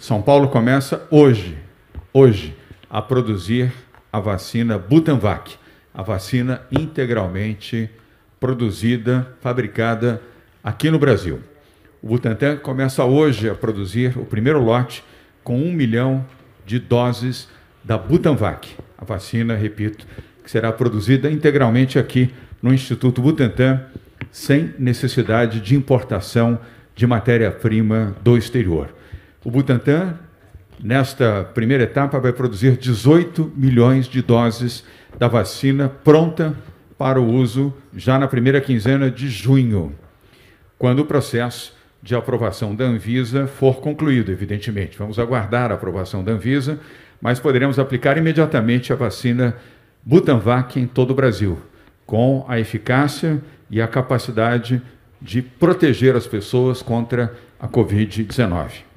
São Paulo começa hoje, hoje, a produzir a vacina Butanvac, a vacina integralmente produzida, fabricada aqui no Brasil. O Butantan começa hoje a produzir o primeiro lote com um milhão de doses da Butanvac, a vacina, repito, que será produzida integralmente aqui no Instituto Butantan, sem necessidade de importação de matéria-prima do exterior. O Butantan, nesta primeira etapa, vai produzir 18 milhões de doses da vacina pronta para o uso já na primeira quinzena de junho, quando o processo de aprovação da Anvisa for concluído, evidentemente. Vamos aguardar a aprovação da Anvisa, mas poderemos aplicar imediatamente a vacina Butanvac em todo o Brasil, com a eficácia e a capacidade de proteger as pessoas contra a Covid-19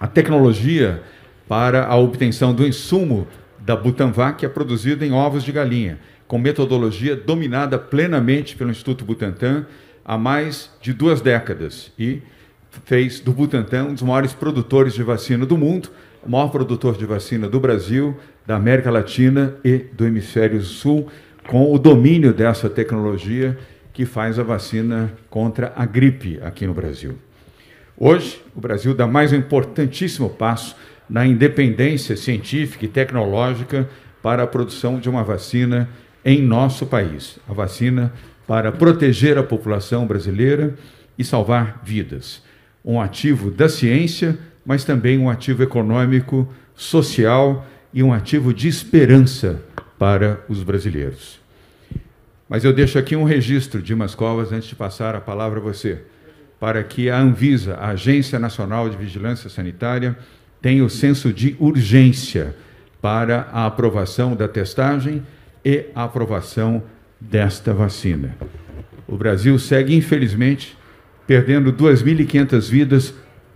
a tecnologia para a obtenção do insumo da Butanvac é produzida em ovos de galinha, com metodologia dominada plenamente pelo Instituto Butantan há mais de duas décadas e fez do Butantan um dos maiores produtores de vacina do mundo, o maior produtor de vacina do Brasil, da América Latina e do Hemisfério Sul, com o domínio dessa tecnologia que faz a vacina contra a gripe aqui no Brasil. Hoje, o Brasil dá mais um importantíssimo passo na independência científica e tecnológica para a produção de uma vacina em nosso país. A vacina para proteger a população brasileira e salvar vidas. Um ativo da ciência, mas também um ativo econômico, social e um ativo de esperança para os brasileiros. Mas eu deixo aqui um registro, Dimas Covas, antes de passar a palavra a você para que a Anvisa, a Agência Nacional de Vigilância Sanitária, tenha o senso de urgência para a aprovação da testagem e a aprovação desta vacina. O Brasil segue, infelizmente, perdendo 2.500 vidas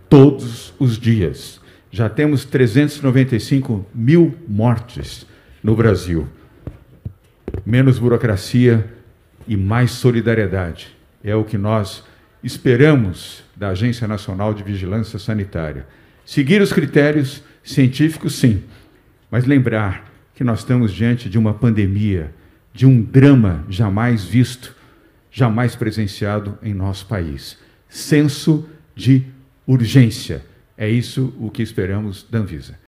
todos os dias. Já temos 395 mil mortes no Brasil. Menos burocracia e mais solidariedade é o que nós esperamos da Agência Nacional de Vigilância Sanitária. Seguir os critérios científicos, sim, mas lembrar que nós estamos diante de uma pandemia, de um drama jamais visto, jamais presenciado em nosso país. Senso de urgência. É isso o que esperamos da Anvisa.